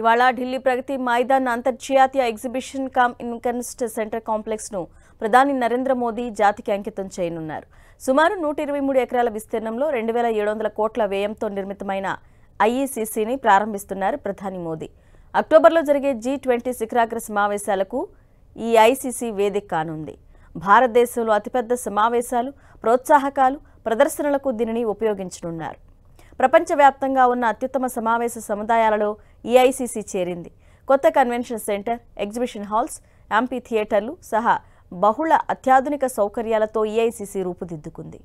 ఇవాళ ఢిల్లీ ప్రగతి మైదాన్ అంతర్జాతీయ exhibition cum ఇన్కన్స్ట్ సెంటర్ కాంప్లెక్స్ను ప్రధాని నరేంద్ర మోదీ జాతికి అంకితం చేయనున్నారు సుమారు నూట ఇరవై మూడు ఎకరాల విస్తీర్ణంలో రెండు వేల ఏడు వందల కోట్ల వ్యయంతో నిర్మితమైన ఐఈసీసీని ప్రారంభిస్తున్నారు ప్రధాని మోదీ అక్టోబర్లో జరిగే జీ ట్వంటీ శిఖరాగ్ర సమావేశాలకు ఈ ఐసీసీ వేదిక కానుంది భారతదేశంలో అతిపెద్ద సమావేశాలు ప్రోత్సాహకాలు ప్రదర్శనలకు దీనిని ఉపయోగించనున్నారు ప్రపంచవ్యాప్తంగా ఉన్న అత్యుత్తమ సమావేశ సముదాయాలలో ఏఐసిసి e చేరింది కొత్త కన్వెన్షన్ సెంటర్ ఎగ్జిబిషన్ హాల్స్ యాంపీ థియేటర్లు సహా బహుళ అత్యాధునిక సౌకర్యాలతో ఏఐసిసి e రూపుదిద్దుకుంది